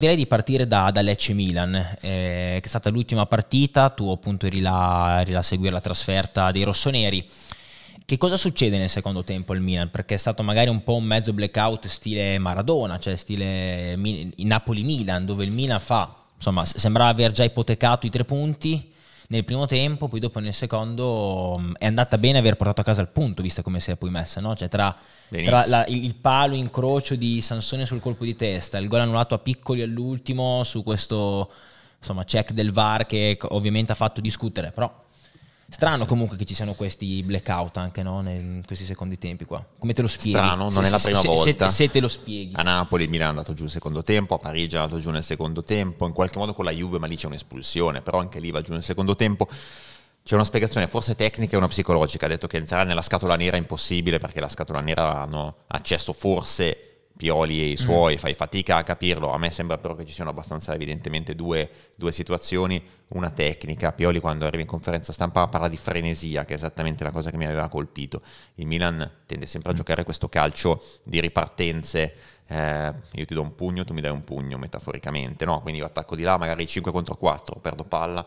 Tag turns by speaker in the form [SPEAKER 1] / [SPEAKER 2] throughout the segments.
[SPEAKER 1] Direi di partire da, da Lecce Milan, eh, che è stata l'ultima partita, tu appunto eri là, eri là, a seguire la trasferta dei rossoneri. Che cosa succede nel secondo tempo al Milan? Perché è stato magari un po' un mezzo blackout stile Maradona, cioè stile Napoli-Milan, dove il Milan fa, insomma, sembrava aver già ipotecato i tre punti, nel primo tempo, poi dopo nel secondo è andata bene aver portato a casa il punto, vista come si è poi messa, no? cioè tra, tra la, il palo incrocio di Sansone sul colpo di testa, il gol annullato a piccoli all'ultimo su questo insomma, check del VAR che ovviamente ha fatto discutere, però Strano eh, comunque che ci siano questi blackout anche no? in questi secondi tempi qua. Come te lo spieghi? Strano, non se, è la prima se, volta. Se,
[SPEAKER 2] te lo spieghi. A Napoli il Milan è andato giù nel secondo tempo, a Parigi è andato giù nel secondo tempo, in qualche modo con la Juve, ma lì c'è un'espulsione, però anche lì va giù nel secondo tempo. C'è una spiegazione forse tecnica e una psicologica, ha detto che entrare nella scatola nera è impossibile perché la scatola nera hanno accesso forse Pioli e i mm. suoi, mm. fai fatica a capirlo. A me sembra però che ci siano abbastanza evidentemente due, due, situazioni, una tecnica. Pioli quando arriva in conferenza stampa parla di frenesia, che è esattamente la cosa che mi aveva colpito. Il Milan tende sempre a mm. giocare questo calcio di ripartenze. Eh, io ti do un pugno, tu mi dai un pugno metaforicamente, no? Quindi io attacco di là, magari 5 contro 4, perdo palla,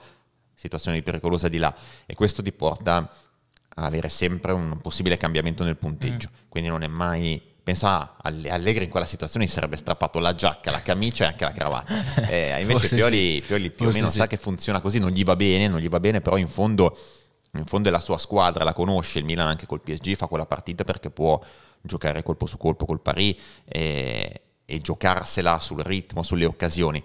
[SPEAKER 2] situazione pericolosa di là. E questo ti porta a avere sempre un possibile cambiamento nel punteggio. Mm. Quindi non è mai pensa ah, Allegri in quella situazione gli sarebbe strappato la giacca, la camicia e anche la cravatta. Eh, invece Pioli, sì. Pioli, più Forse o meno sì. sa che funziona così, non gli va bene, non gli va bene, però in fondo, in fondo è la sua squadra, la conosce, il Milan anche col PSG fa quella partita perché può giocare colpo su colpo col Paris e, eh, e giocarsela sul ritmo, sulle occasioni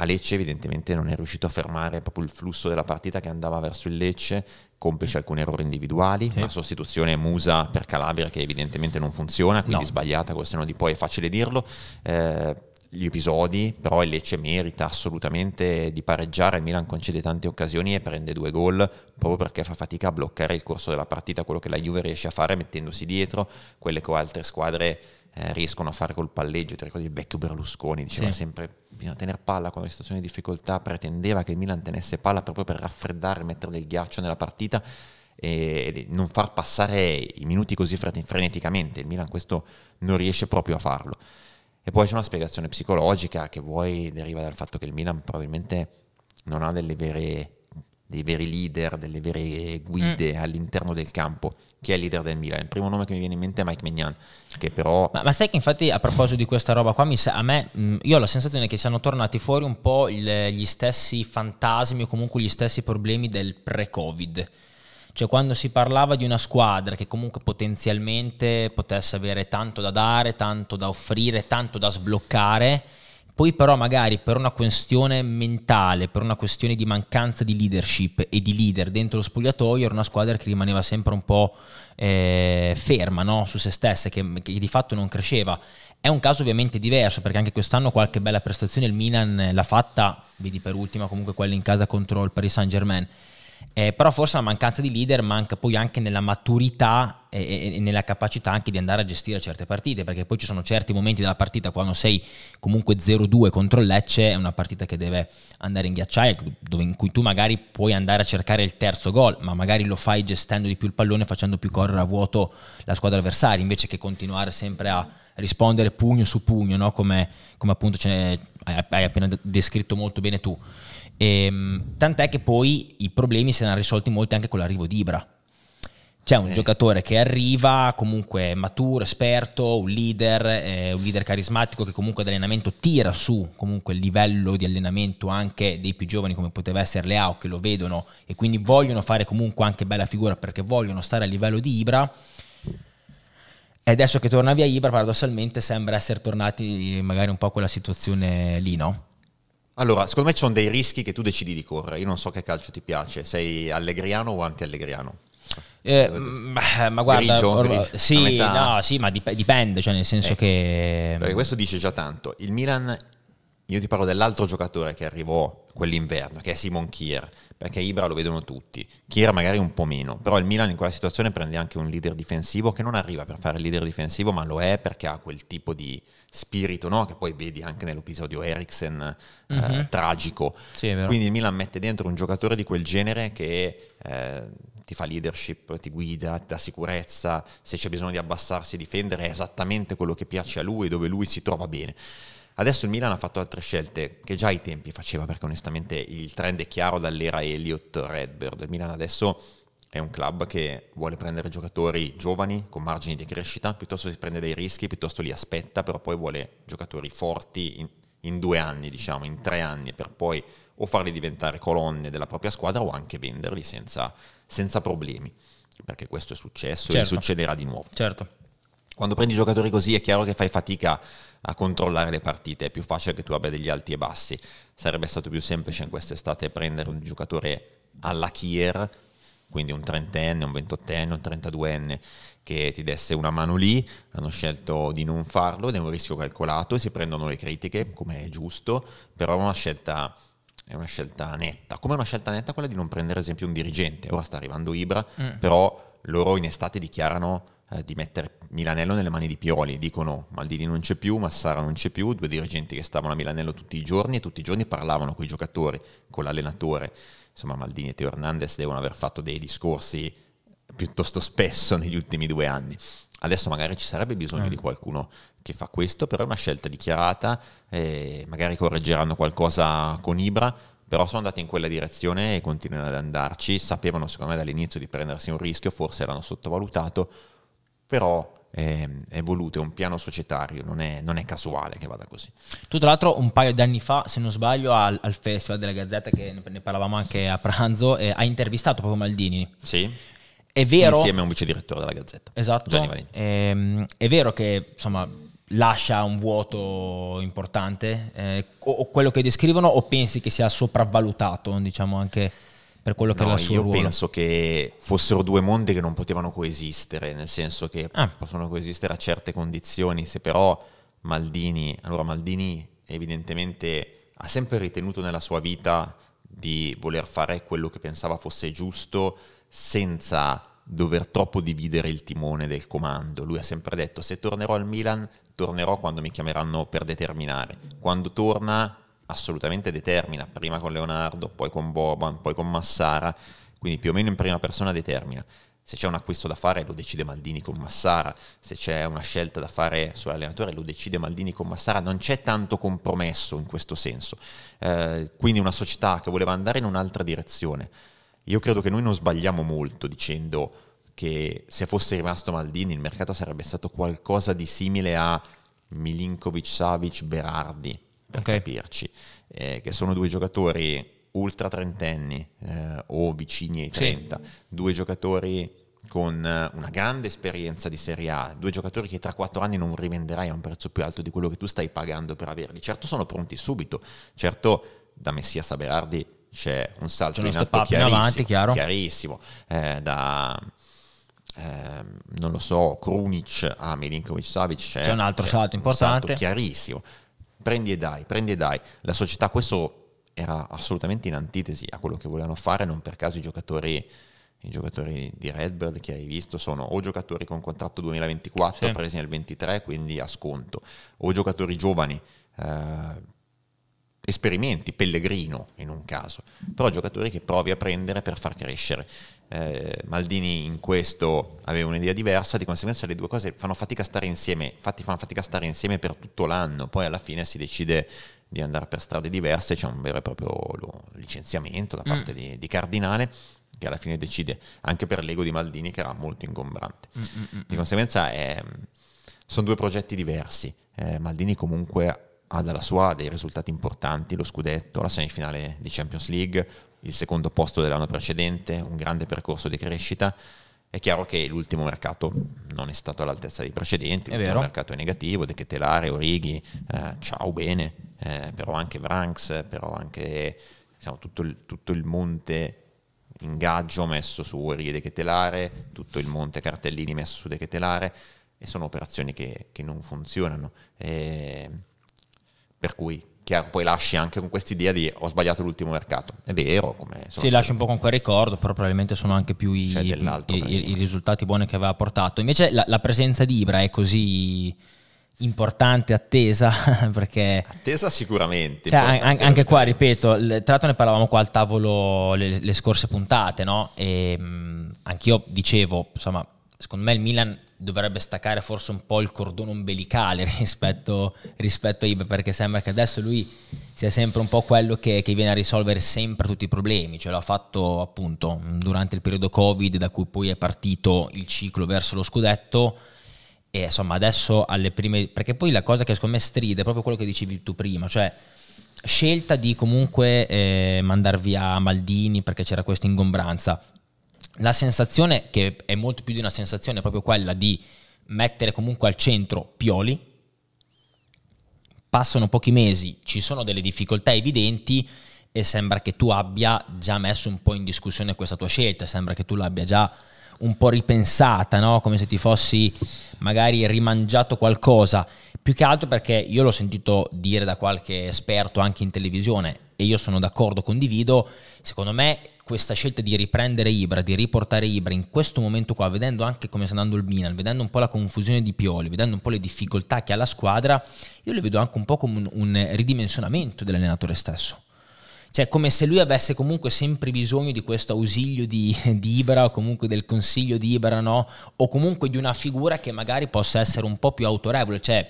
[SPEAKER 2] a Lecce evidentemente non è riuscito a fermare proprio il flusso della partita che andava verso il Lecce, complice alcuni errori individuali, sì. una sostituzione musa per Calabria che evidentemente non funziona, quindi no. sbagliata col seno di poi è facile dirlo. Eh, gli episodi, però il Lecce merita assolutamente di pareggiare, il Milan concede tante occasioni e prende due gol proprio perché fa fatica a bloccare il corso della partita, quello che la Juve riesce a fare mettendosi dietro, quelle che altre squadre eh, riescono a fare col palleggio. Ti ricordi il vecchio Berlusconi, diceva sì. sempre bisogna tenere palla quando in situazioni di difficoltà, pretendeva che il Milan tenesse palla proprio per raffreddare, mettere del ghiaccio nella partita e non far passare i minuti così freneticamente. Il Milan questo non riesce proprio a farlo. E poi c'è una spiegazione psicologica che vuoi deriva dal fatto che il Milan probabilmente non ha delle vere dei veri leader, delle vere guide mm. all'interno del campo. Chi è il leader del Milan? Il primo nome che mi viene in mente è Mike
[SPEAKER 1] Mignan, che però... Ma, ma sai che infatti a proposito di questa roba qua, sa, a me, mh, mm, io ho la sensazione che siano tornati fuori un po' il, gli stessi fantasmi o comunque gli stessi problemi del pre-Covid. Cioè quando si parlava di una squadra che comunque potenzialmente potesse avere tanto da dare, tanto da offrire, tanto da sbloccare poi però magari per una questione mentale, per una questione di mancanza di leadership e di leader dentro lo spogliatoio era una squadra che rimaneva sempre un po' eh, ferma no? su se stessa, che, che, di fatto non cresceva. È un caso ovviamente diverso perché anche quest'anno qualche bella prestazione il Milan eh, l'ha fatta, vedi per ultima comunque quella in casa contro il Paris Saint Germain eh, però forse la mancanza di leader manca poi anche nella maturità e, e, nella capacità anche di andare a gestire certe partite, perché poi ci sono certi momenti della partita quando sei comunque 0-2 contro il Lecce, è una partita che deve andare in ghiacciaia, dove, in cui tu magari puoi andare a cercare il terzo gol, ma magari lo fai gestendo di più il pallone, facendo più correre a vuoto la squadra avversaria, invece che continuare sempre a rispondere pugno su pugno, no? come, come, appunto hai appena descritto molto bene tu. Ehm, tant'è che poi i problemi si erano risolti molti anche con l'arrivo di Ibra. C'è un sì. giocatore che arriva comunque maturo, esperto, un leader, eh, un leader carismatico che comunque ad allenamento tira su comunque il livello di allenamento anche dei più giovani come poteva essere Leao che lo vedono e quindi vogliono fare comunque anche bella figura perché vogliono stare a livello di Ibra. E adesso che torna via Ibra paradossalmente sembra essere tornati magari un po' a quella situazione lì, no?
[SPEAKER 2] Allora, secondo me ci sono dei rischi che tu decidi di correre. Io non so che calcio ti piace, sei allegriano o anti-allegriano?
[SPEAKER 1] Eh, eh, eh, eh ma, guarda, Grigio, or- sì, no, sì, ma dip- dipende, cioè nel senso eh, che... Perché mm. questo
[SPEAKER 2] dice già tanto. Il Milan io ti parlo dell'altro giocatore che arrivò quell'inverno, che è Simon Kier, perché Ibra lo vedono tutti. Kier magari un po' meno, però il Milan in quella situazione prende anche un leader difensivo che non arriva per fare il leader difensivo, ma lo è perché ha quel tipo di spirito, no? che poi vedi anche nell'episodio Eriksen mm-hmm. eh, mhm. tragico. Sì, Quindi il Milan mette dentro un giocatore di quel genere che... Eh, ti fa leadership, ti guida, ti dà sicurezza, se c'è bisogno di abbassarsi e difendere è esattamente quello che piace a lui e dove lui si trova bene. Adesso il Milan ha fatto altre scelte che già ai tempi faceva, perché onestamente il trend è chiaro dall'era Elliott-Redbird. Il Milan adesso è un club che vuole prendere giocatori giovani con margini di crescita, piuttosto si prende dei rischi, piuttosto li aspetta, però poi vuole giocatori forti in, in, due anni, diciamo, in tre anni, per poi o farli diventare colonne della propria squadra o anche venderli senza, senza problemi, perché questo è successo certo. e succederà di nuovo. Certo quando prendi giocatori così è chiaro che fai fatica a controllare le partite, è più facile che tu abbia degli alti e bassi. Sarebbe stato più semplice in quest'estate prendere un giocatore alla Kier, quindi un trentenne, un ventottenne, un trentaduenne che ti desse una mano lì, hanno scelto di non farlo ed è un rischio calcolato, si prendono le critiche, come è giusto, però è una scelta è una scelta netta, come una scelta netta quella di non prendere ad esempio un dirigente, ora sta arrivando Ibra, mm. però loro in estate dichiarano eh, di mettere Milanello nelle mani di Pioli. Dicono Maldini non c'è più, Massara non c'è più, due dirigenti che stavano a Milanello tutti i giorni e tutti i giorni parlavano con i giocatori, con l'allenatore. Insomma Maldini e Teo Hernandez devono aver fatto dei discorsi piuttosto spesso negli ultimi due anni. Adesso magari ci sarebbe bisogno eh. di mm. qualcuno che fa questo, però è una scelta dichiarata, eh, magari correggeranno qualcosa con Ibra, però sono andati in quella direzione e continuano ad andarci, sapevano secondo me dall'inizio di prendersi un rischio, forse l'hanno sottovalutato, però è, ehm, è voluto, è un piano societario, non è, non è, casuale che vada così.
[SPEAKER 1] Tu tra l'altro un paio di anni fa, se non sbaglio, al, al Festival della Gazzetta, che ne parlavamo anche a pranzo, eh, ha intervistato proprio Maldini. Sì. È vero. Insieme a un vice direttore della Gazzetta. Esatto. Ehm, è vero che insomma, lascia un vuoto importante, eh, o, o, quello che descrivono, o pensi che sia sopravvalutato, diciamo anche per quello che no, era il suo io ruolo. penso
[SPEAKER 2] che fossero due mondi che non potevano coesistere, nel senso che ah. possono coesistere a certe condizioni, se però Maldini, allora Maldini evidentemente ha sempre ritenuto nella sua vita di voler fare quello che pensava fosse giusto senza dover troppo dividere il timone del comando. Lui ha sempre detto se tornerò al Milan tornerò quando mi chiameranno per determinare. Quando torna assolutamente determina, prima con Leonardo, poi con Boban, poi con Massara, quindi più o meno in prima persona determina. Se c'è un acquisto da fare lo decide Maldini con Massara, se c'è una scelta da fare sull'allenatore lo decide Maldini con Massara, non c'è tanto compromesso in questo senso. Eh, quindi una società che voleva andare in un'altra direzione. Io credo che noi non sbagliamo molto dicendo che se fosse rimasto Maldini il mercato sarebbe stato qualcosa di simile a Milinkovic, Savic, Berardi, per okay. capirci, eh, che sono due giocatori ultra trentenni eh, o vicini ai 30, sì. due giocatori con eh, una grande esperienza di Serie A, due giocatori che tra quattro anni non rivenderai a un prezzo più alto di quello che tu stai pagando per averli. Certo sono pronti subito, certo da Messia Saberardi c'è un salto c'è in alto chiarissimo, in avanti, chiarissimo. Eh, da... Eh, non lo so, Krunic a Milinkovic Savic c'è, c'è, un altro c'è salto importante, un salto chiarissimo prendi e dai, prendi e dai. La società questo era assolutamente in antitesi a quello che volevano fare, non per caso i giocatori, i giocatori di Red Bull che hai visto sono o giocatori con contratto 2024 sì. presi nel 23, quindi a sconto, o giocatori giovani eh, Esperimenti, Pellegrino in un caso, però giocatori che provi a prendere per far crescere. Eh, Maldini in questo aveva un'idea diversa, di conseguenza le due cose fanno fatica a stare insieme, infatti fanno fatica a stare insieme per tutto l'anno, poi alla fine si decide di andare per strade diverse, c'è un vero e proprio licenziamento da parte mm. di, di, Cardinale che alla fine decide anche per l'ego di Maldini che era molto ingombrante. Mm, mm, mm di mm. conseguenza è, sono due progetti diversi, eh, Maldini comunque ha dalla sua dei risultati importanti, lo scudetto, la semifinale di Champions League, il secondo posto dell'anno precedente, un grande percorso di crescita. È chiaro che l'ultimo mercato non è stato all'altezza dei precedenti, il mercato è negativo, De Ketelare, Orighi, eh, ciao bene, eh, però anche Branks, però anche diciamo, tutto, il, tutto, il, monte ingaggio messo su Orighi De Ketelare, tutto il monte cartellini messo su De Ketelare, e sono operazioni che, che non funzionano. Eh, per cui chiaro, poi lasci anche con quest'idea di ho sbagliato l'ultimo mercato. È vero. Come, insomma, sì, lasci
[SPEAKER 1] un po' con quel ricordo, però probabilmente sono anche più i, i, i risultati buoni che aveva portato. Invece la, la presenza di Ibra è così importante, attesa, perché...
[SPEAKER 2] Attesa sicuramente. Cioè,
[SPEAKER 1] an- anche qua, ripeto, tra l'altro ne parlavamo qua al tavolo le, le scorse puntate, no? E ehm, mh, anch'io dicevo, insomma, secondo me il Milan dovrebbe staccare forse un po' il cordone ombelicale rispetto, rispetto a Ibe perché sembra che adesso lui sia sempre un po' quello che, che, viene a risolvere sempre tutti i problemi, cioè l'ha fatto appunto durante il periodo Covid da cui poi è partito il ciclo verso lo scudetto e insomma adesso alle prime, perché poi la cosa che secondo me stride è proprio quello che dicevi tu prima, cioè scelta di comunque eh, mandar via Maldini perché c'era questa ingombranza, la sensazione, che è molto più di una sensazione, è proprio quella di mettere comunque al centro Pioli. Passano pochi mesi, ci sono delle difficoltà evidenti e sembra che tu abbia già messo un po' in discussione questa tua scelta, sembra che tu l'abbia già un po' ripensata, no? come se ti fossi magari rimangiato qualcosa. Più che altro perché io l'ho sentito dire da qualche esperto anche in televisione e io sono d'accordo, condivido, secondo me questa scelta di riprendere Ibra, di riportare Ibra in questo momento qua, vedendo anche come sta andando il Milan, vedendo un po' la confusione di Pioli, vedendo un po' le difficoltà che ha la squadra, io le vedo anche un po' come un, un ridimensionamento dell'allenatore stesso. Cioè, come se lui avesse comunque sempre bisogno di questo ausilio di, di Ibra, o comunque del consiglio di Ibra, no? O comunque di una figura che magari possa essere un po' più autorevole. Cioè,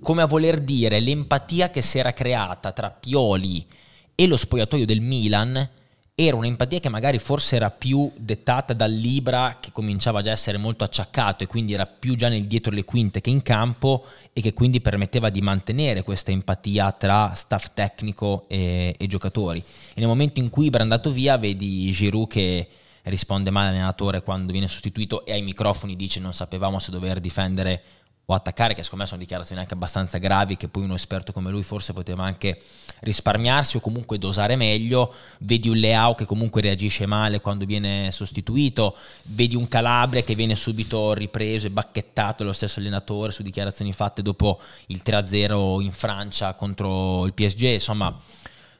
[SPEAKER 1] come a voler dire, l'empatia che si era creata tra Pioli e lo spogliatoio del Milan era un'empatia che magari forse era più dettata dal Libra che cominciava già a essere molto acciaccato e quindi era più già nel dietro le quinte che in campo e che quindi permetteva di mantenere questa empatia tra staff tecnico e, e giocatori. E nel momento in cui Ibra è andato via vedi Giroud che risponde male all'allenatore quando viene sostituito e ai microfoni dice non sapevamo se dover difendere o attaccare, che secondo me sono dichiarazioni anche abbastanza gravi che poi uno esperto come lui forse poteva anche risparmiarsi o comunque dosare meglio, vedi un Leao che comunque reagisce male quando viene sostituito, vedi un Calabria che viene subito ripreso e bacchettato dallo stesso allenatore su dichiarazioni fatte dopo il 3-0 in Francia contro il PSG, insomma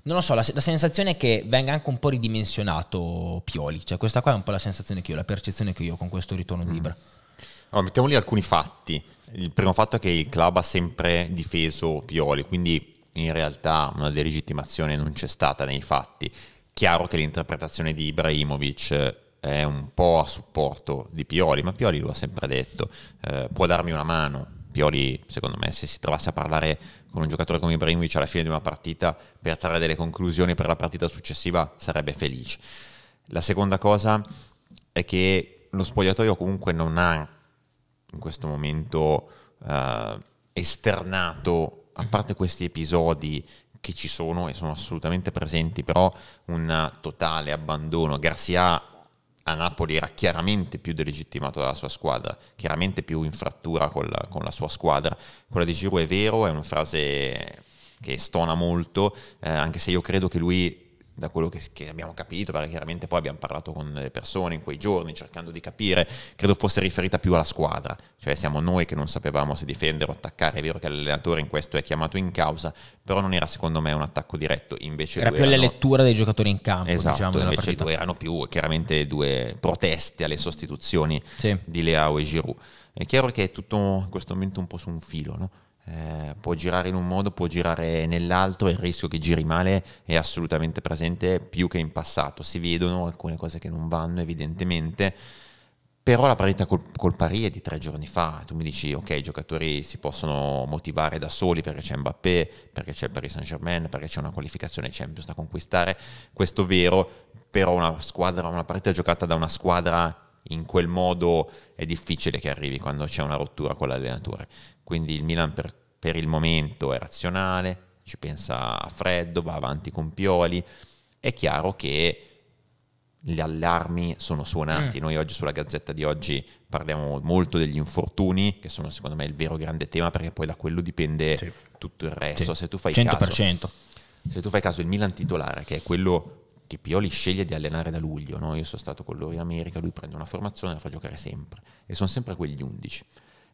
[SPEAKER 1] non lo so, la, la, sensazione è che venga anche un po' ridimensionato Pioli, cioè questa qua è un po' la sensazione che io, la percezione che io ho con questo ritorno di mm. Ibra.
[SPEAKER 2] Allora, mettiamo lì alcuni fatti il primo fatto è che il club ha sempre difeso Pioli, quindi in realtà una delegittimazione non c'è stata nei fatti. Chiaro che l'interpretazione di Ibrahimovic eh, è un po' a supporto di Pioli, ma Pioli lo ha sempre detto, eh, può darmi una mano. Pioli, secondo me, se si trovasse a parlare con un giocatore come Ibrahimovic alla fine di una partita per trarre delle conclusioni per la partita successiva, sarebbe felice. La seconda cosa è che lo spogliatoio comunque non ha in questo momento eh, esternato, a parte questi episodi che ci sono e sono assolutamente presenti, però un totale abbandono. Garzia a Napoli era chiaramente più delegittimato dalla sua squadra, chiaramente più in frattura con la, con la sua squadra. Quella di Giro è vero, è una frase che stona molto, eh, anche se io credo che lui da quello che, che, abbiamo capito, perché chiaramente poi abbiamo parlato con le persone in quei giorni cercando di capire, credo fosse riferita più alla squadra, cioè siamo noi che non sapevamo se difendere o attaccare, è vero che l'allenatore in questo è chiamato in causa, però non era secondo me un attacco diretto, invece era più erano... la
[SPEAKER 1] lettura dei giocatori in campo, esatto, diciamo, invece partita. due
[SPEAKER 2] erano più chiaramente due proteste alle sostituzioni sì. di Leao e Giroud. È chiaro che è tutto in questo momento un po' su un filo, no? Eh, può girare in un modo, può girare nell'altro e il rischio che giri male è assolutamente presente più che in passato. Si vedono alcune cose che non vanno evidentemente, però la partita col, col pari è di tre giorni fa. Tu mi dici, ok, i giocatori si possono motivare da soli perché c'è Mbappé, perché c'è il Paris Saint Germain, perché c'è una qualificazione Champions da conquistare, questo vero, però una squadra, una partita giocata da una squadra in quel modo è difficile che arrivi quando c'è una rottura con l'allenatore. Quindi il Milan per, per il momento è razionale, ci pensa a freddo, va avanti con Pioli. È chiaro che gli allarmi sono suonati. Mm. Noi oggi sulla gazzetta di oggi parliamo molto degli infortuni, che sono secondo me il vero grande tema, perché poi da quello dipende sì. tutto il resto. Sì. Se tu fai 100%. caso, se tu fai caso il Milan titolare, che è quello che Pioli sceglie di allenare da luglio, no? io sono stato con loro in America, lui prende una formazione e la fa giocare sempre, e sono sempre quegli 11.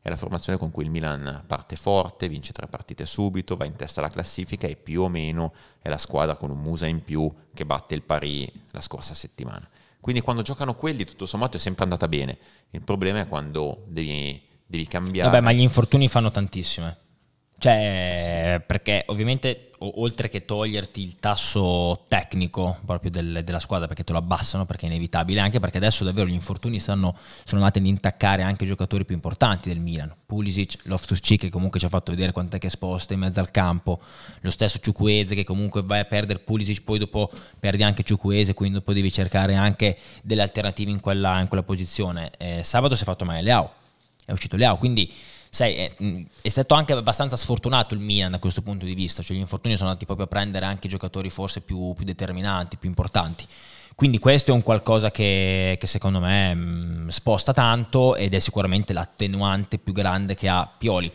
[SPEAKER 2] È la formazione con cui il Milan parte forte, vince tre partite subito, va in testa alla classifica e più o meno è la squadra con un Musa in più che batte il pari la scorsa settimana. Quindi quando giocano quelli tutto sommato è sempre andata bene, il problema è quando devi, devi cambiare. Vabbè, ma gli infortuni
[SPEAKER 1] fanno tantissime. Cioè, eh sì. perché ovviamente oltre che toglierti il tasso tecnico proprio del, della squadra perché te lo abbassano perché è inevitabile anche perché adesso davvero gli infortuni stanno, sono andati ad intaccare anche i giocatori più importanti del Milan Pulisic, Loftus-Cheek che comunque ci ha fatto vedere quant'è che è esposta in mezzo al campo lo stesso Ciucuese che comunque vai a perdere Pulisic poi dopo perdi anche Ciucuese quindi dopo devi cercare anche delle alternative in quella, in quella posizione eh, sabato si è fatto male Leao è uscito Leao quindi sai, è, è, stato anche abbastanza sfortunato il Milan da questo punto di vista, cioè gli infortuni sono andati proprio a prendere anche i giocatori forse più, più determinanti, più importanti. Quindi questo è un qualcosa che, che secondo me mh, sposta tanto ed è sicuramente l'attenuante più grande che ha Pioli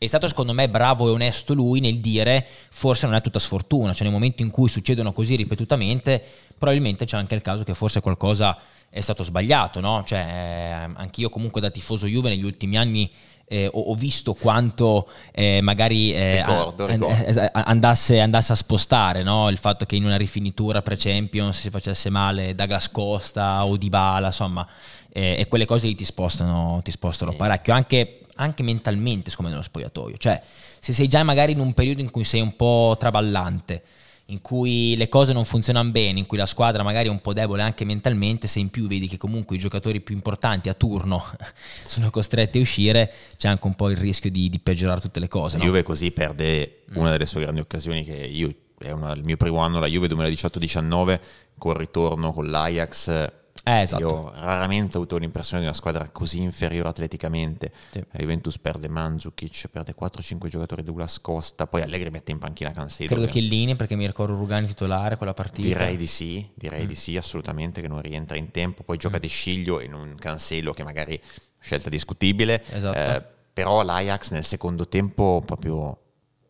[SPEAKER 1] è stato secondo me bravo e onesto lui nel dire forse non è tutta sfortuna, cioè nel momento in cui succedono così ripetutamente probabilmente c'è anche il caso che forse qualcosa è stato sbagliato, no? Cioè ehm, anch'io comunque da tifoso Juve negli ultimi anni eh, ho, ho, visto quanto eh, magari eh, ricordo, ricordo. Andasse, andasse, a spostare no? il fatto che in una rifinitura pre-champions si facesse male Douglas Costa o Dybala, insomma, eh, e quelle cose lì ti spostano, ti spostano sì. parecchio, anche, anche mentalmente, siccome nello spogliatoio. Cioè, se sei già magari in un periodo in cui sei un po' traballante, in cui le cose non funzionano bene, in cui la squadra magari è un po' debole anche mentalmente, se in più vedi che comunque i giocatori più importanti a turno sono costretti a uscire, c'è anche un po' il rischio di, di peggiorare
[SPEAKER 2] tutte le cose. La Juve no? così perde mm. una delle sue grandi occasioni che io, è una, il mio primo anno, la Juve 2018-19, col ritorno con l'Ajax
[SPEAKER 1] eh, esatto. Io
[SPEAKER 2] raramente ho avuto l'impressione di una squadra così inferiore atleticamente. Sì. La Juventus perde Mandzukic, perde 4-5 giocatori, di Douglas Costa, poi Allegri mette in panchina Cancelo. Credo che
[SPEAKER 1] Chiellini perché mi ricordo Rugani titolare quella partita. Direi di
[SPEAKER 2] sì, direi mm. di sì assolutamente che non rientra in tempo, poi gioca mm. De Sciglio in un Cancelo che magari scelta discutibile. Esatto. Eh, però l'Ajax nel secondo tempo proprio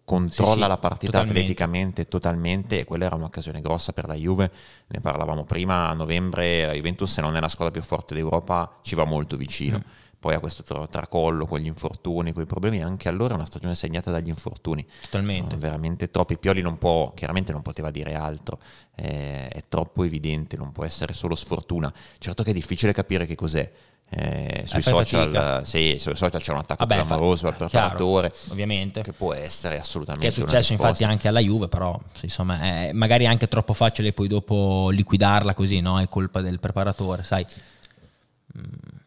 [SPEAKER 2] controlla sì, sì, la partita totalmente. atleticamente totalmente e quella era un'occasione grossa per la Juve, ne parlavamo prima, a novembre la Juventus se non è la squadra più forte d'Europa ci va molto vicino. Mm poi a questo tracollo con gli infortuni, con i problemi, anche allora è una stagione segnata dagli infortuni. Totalmente. Sono veramente troppi. Pioli non può, chiaramente non poteva dire altro, eh, è troppo evidente, non può essere solo sfortuna. Certo che è difficile capire che cos'è, eh, eh, sui, social, sì, sui social c'è un attacco Vabbè, clamoroso al preparatore
[SPEAKER 1] chiaro, ovviamente che può essere assolutamente che è successo infatti anche alla Juve però insomma è magari anche troppo facile poi dopo liquidarla così no? è colpa del preparatore sai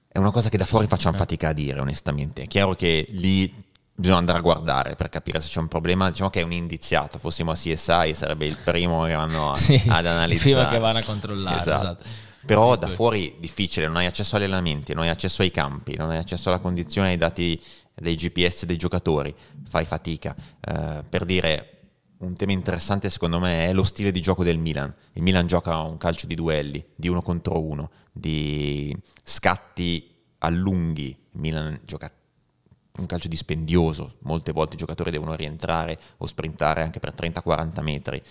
[SPEAKER 2] è una cosa che da fuori facciamo eh. fatica a dire onestamente è chiaro che lì bisogna andare a guardare per capire se c'è un problema. Diciamo che è un indiziato, fossimo a CSI sarebbe il primo che vanno a, sì, ad analizzare. Il primo che vanno a controllare. Esatto. esatto. Però da fuori difficile, non hai accesso agli allenamenti, non hai accesso ai campi, non hai accesso alla condizione ai dati dei GPS dei giocatori, fai fatica. Eh, per dire, un tema interessante secondo me è lo stile di gioco del Milan. Il Milan gioca un calcio di duelli, di uno contro uno, di scatti a lunghi. Il Milan gioca un calcio dispendioso, molte volte i giocatori devono rientrare o sprintare anche per 30-40 metri.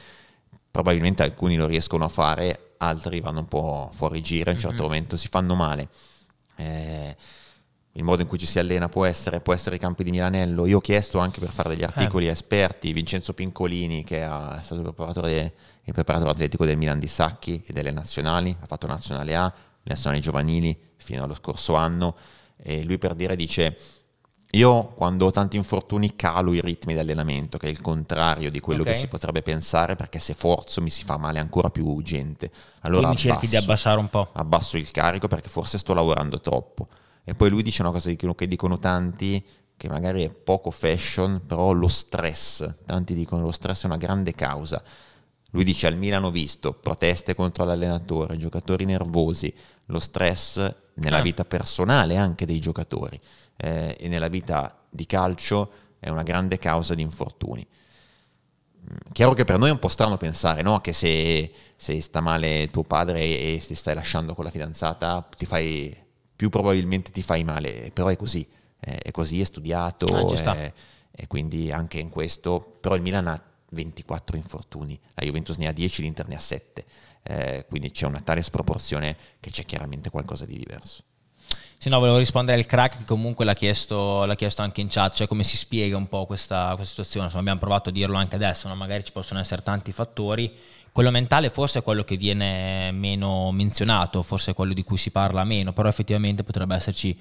[SPEAKER 2] Probabilmente alcuni lo riescono a fare, altri vanno un po' fuori giro, a un certo mhm. momento si fanno male. Eh, il modo in cui ci si allena può essere, può essere i campi di Milanello. Io ho chiesto anche per fare degli eh. articoli eh. esperti, Vincenzo Pincolini, che è stato il preparatore, il preparatore atletico del Milan di Sacchi e delle nazionali, ha fatto nazionale A, nazionali giovanili fino allo scorso anno, e lui per dire dice io quando ho tanti infortuni calo i ritmi di allenamento, che è il contrario di quello okay. che si potrebbe pensare, perché se forzo mi si fa male ancora più gente. Allora Quindi abbasso, cerchi di abbassare un po'. Abbasso il carico perché forse sto lavorando troppo. E poi lui dice una cosa che dicono tanti, che magari è poco fashion, però lo stress. Tanti dicono lo stress è una grande causa. Lui dice al Milan ho visto proteste contro l'allenatore, giocatori nervosi, lo stress nella ah. vita personale anche dei giocatori eh, e nella vita di calcio è una grande causa di infortuni. Mm, chiaro che per noi è un po' strano pensare no? che se, se sta male tuo padre e ti stai lasciando con la fidanzata, ti fai, più probabilmente ti fai male, però è così, è così, è studiato ah, è, e quindi anche in questo, però il Milan ha 24 infortuni, la Juventus ne ha 10, l'Inter ne ha 7, eh, quindi c'è una tale sproporzione che c'è chiaramente qualcosa di diverso.
[SPEAKER 1] Sì, no, volevo rispondere al crack che comunque l'ha chiesto, l'ha chiesto anche in chat, cioè come si spiega un po' questa, questa situazione. Insomma, abbiamo provato a dirlo anche adesso, ma magari ci possono essere tanti fattori. Quello mentale forse è quello che viene meno menzionato, forse è quello di cui si parla meno, però effettivamente potrebbe esserci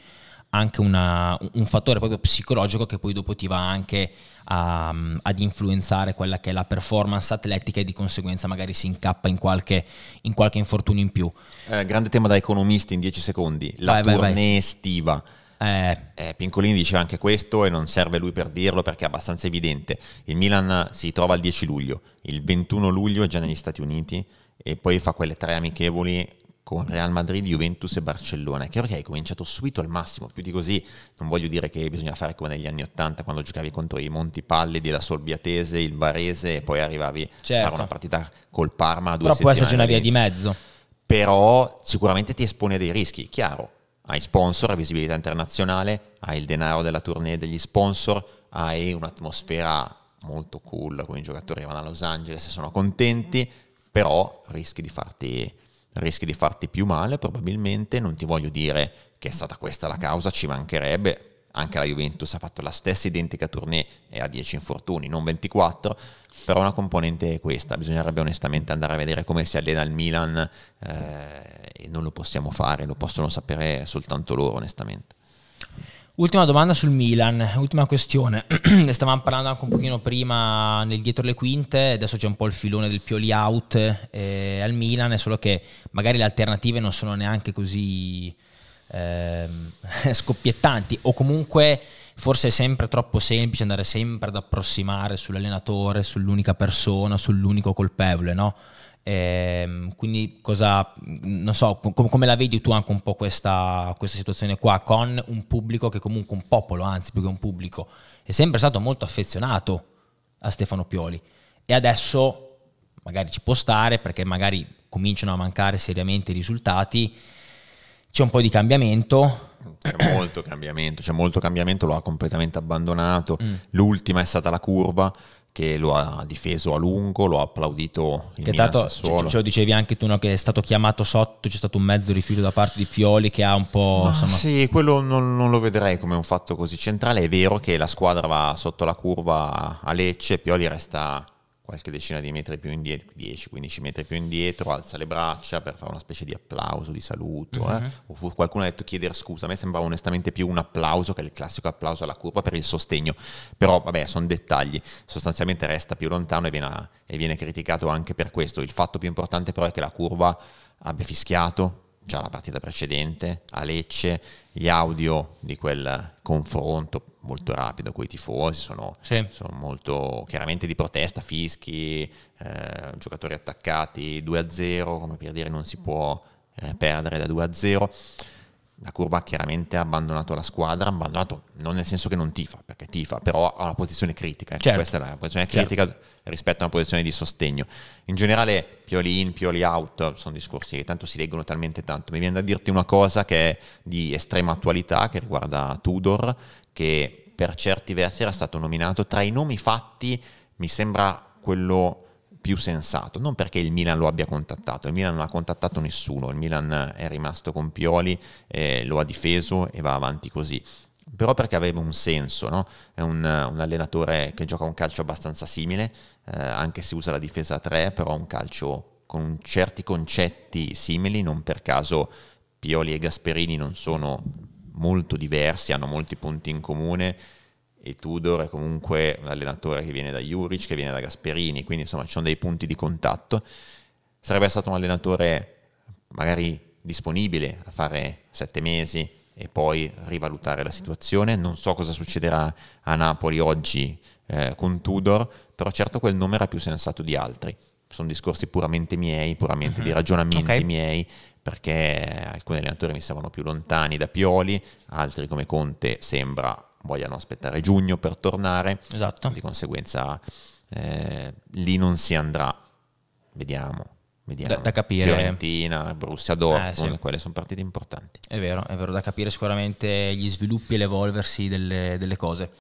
[SPEAKER 1] anche una, un fattore proprio psicologico che poi dopo ti va anche a, ad influenzare quella che è la performance atletica e di conseguenza magari si incappa in qualche, in qualche infortunio in più.
[SPEAKER 2] Eh, grande tema da economisti in 10 secondi, la vai, tournée vai, vai. estiva. Eh. Eh, Pincolini diceva anche questo e non serve lui per dirlo perché è abbastanza evidente. Il Milan si trova il 10 luglio, il 21 luglio è già negli Stati Uniti e poi fa quelle tre amichevoli con Real Madrid, Juventus e Barcellona, che perché hai cominciato subito al massimo, più di così non voglio dire che bisogna fare come negli anni Ottanta quando giocavi contro i Monti Pallidi, la Solbiatese, il Varese e poi arrivavi certo. a fare certo. una partita col Parma a due settimane. Però può esserci una via di mezzo. Però sicuramente ti espone a dei rischi, chiaro, hai sponsor, hai visibilità internazionale, hai il denaro della tournée degli sponsor, hai un'atmosfera molto cool, con i giocatori vanno a Los Angeles e sono contenti, però rischi di farti rischi di farti più male probabilmente, non ti voglio dire che è stata questa la causa, ci mancherebbe, anche la Juventus ha fatto la stessa identica tournée e ha 10 infortuni, non 24, però una componente è questa, bisognerebbe onestamente andare a vedere come si allena il Milan eh, e non lo possiamo fare, lo possono sapere soltanto loro onestamente.
[SPEAKER 1] Ultima domanda sul Milan, ultima questione. ne stavamo parlando anche un pochino prima nel dietro le quinte, adesso c'è un po' il filone del Pioli out eh, al Milan, è solo che magari le alternative non sono neanche così eh, scoppiettanti o comunque forse è sempre troppo semplice andare sempre ad approssimare sull'allenatore, sull'unica persona, sull'unico colpevole, no? E ehm, quindi cosa, non so, com- come la vedi tu anche un po' questa, questa situazione qua con un pubblico che comunque un popolo, anzi più che un pubblico, è sempre stato molto affezionato a Stefano Pioli e adesso magari ci può stare perché magari cominciano a mancare seriamente i risultati, c'è un po' di cambiamento,
[SPEAKER 2] c'è molto cambiamento, c'è molto cambiamento, lo ha completamente abbandonato. Mm. L'ultima è stata la curva che lo ha difeso a lungo, lo ha applaudito
[SPEAKER 1] il che tanto, Sassuolo. Ce, ce, lo dicevi anche tu, no, che è stato chiamato sotto, c'è stato un mezzo rifiuto da parte di Fioli che ha un po'... insomma... Sì,
[SPEAKER 2] quello non, non, lo vedrei come un fatto così centrale. È vero che la squadra va sotto la curva a Lecce, Pioli resta qualche decina di metri più indietro, 10-15 metri più indietro, alza le braccia per fare una specie di applauso, di saluto. Mm-hmm. Eh? Mhm. qualcuno ha detto chiedere scusa, a me sembrava onestamente più un applauso che il classico applauso alla curva per il sostegno, però vabbè sono dettagli, sostanzialmente resta più lontano e viene, e viene criticato anche per questo. Il fatto più importante però è che la curva abbia fischiato, già la partita precedente a Lecce, gli audio di quel confronto molto rapido con i tifosi sono, sì. sono molto chiaramente di protesta, fischi, eh, giocatori attaccati 2-0, come per dire non si può eh, perdere da 2-0. La curva ha chiaramente ha abbandonato la squadra, abbandonato non nel senso che non tifa, perché tifa, però ha una posizione critica. Ecco, certo. Questa è la posizione critica certo. rispetto a una posizione di sostegno. In generale, pioli in, pioli out sono discorsi che tanto si leggono talmente tanto. Mi viene da dirti una cosa che è di estrema attualità, che riguarda Tudor, che per certi versi era stato nominato tra i nomi fatti, mi sembra quello più sensato, non perché il Milan lo abbia contattato, il Milan non ha contattato nessuno, il Milan è rimasto con Pioli, eh, lo ha difeso e va avanti così però perché aveva un senso, no? è un, un, allenatore che gioca un calcio abbastanza simile, eh, anche se usa la difesa a 3, però un calcio con certi concetti simili, non per caso Pioli e Gasperini non sono molto diversi, hanno molti punti in comune, e Tudor è comunque un allenatore che viene da Juric, che viene da Gasperini, quindi insomma ci sono dei punti di contatto. Sarebbe stato un allenatore magari disponibile a fare sette mesi e poi rivalutare la situazione. Non so cosa succederà a Napoli oggi eh, con Tudor, però certo quel nome era più sensato di altri. Sono discorsi puramente miei, puramente mm-hmm. di mhm. ragionamenti okay. miei, perché alcuni allenatori mi sembrano più lontani da Pioli, altri come Conte sembra vogliano aspettare giugno per tornare, esatto. di conseguenza eh, lì non si andrà, vediamo. vediamo. Da, da, capire. Fiorentina, Borussia Dortmund, eh, sì. quelle sono partite importanti.
[SPEAKER 1] È vero, è vero, da capire sicuramente gli sviluppi e l'evolversi delle, delle cose.